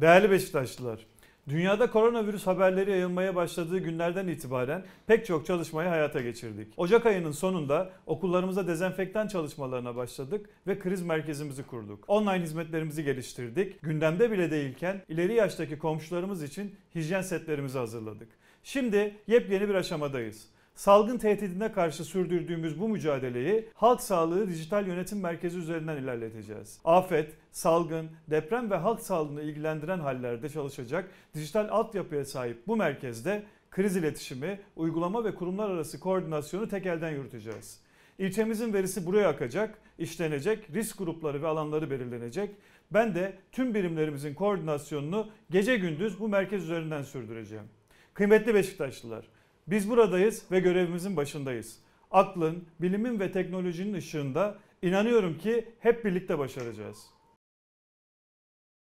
Değerli Beşiktaşlılar, Dünyada koronavirüs haberleri yayılmaya başladığı günlerden itibaren pek çok çalışmayı hayata geçirdik. Ocak ayının sonunda okullarımıza dezenfektan çalışmalarına başladık ve kriz merkezimizi kurduk. Online hizmetlerimizi geliştirdik. Gündemde bile değilken ileri yaştaki komşularımız için hijyen setlerimizi hazırladık. Şimdi yepyeni bir aşamadayız. Salgın tehdidine karşı sürdürdüğümüz bu mücadeleyi Halk Sağlığı Dijital Yönetim Merkezi üzerinden ilerleteceğiz. Afet, salgın, deprem ve halk sağlığını ilgilendiren hallerde çalışacak dijital altyapıya sahip bu merkezde kriz iletişimi, uygulama ve kurumlar arası koordinasyonu tek elden yürüteceğiz. İlçemizin verisi buraya akacak, işlenecek, risk grupları ve alanları belirlenecek. Ben de tüm birimlerimizin koordinasyonunu gece gündüz bu merkez üzerinden sürdüreceğim. Kıymetli Beşiktaşlılar, biz buradayız ve görevimizin başındayız. Aklın, bilimin ve teknolojinin ışığında inanıyorum ki hep birlikte başaracağız.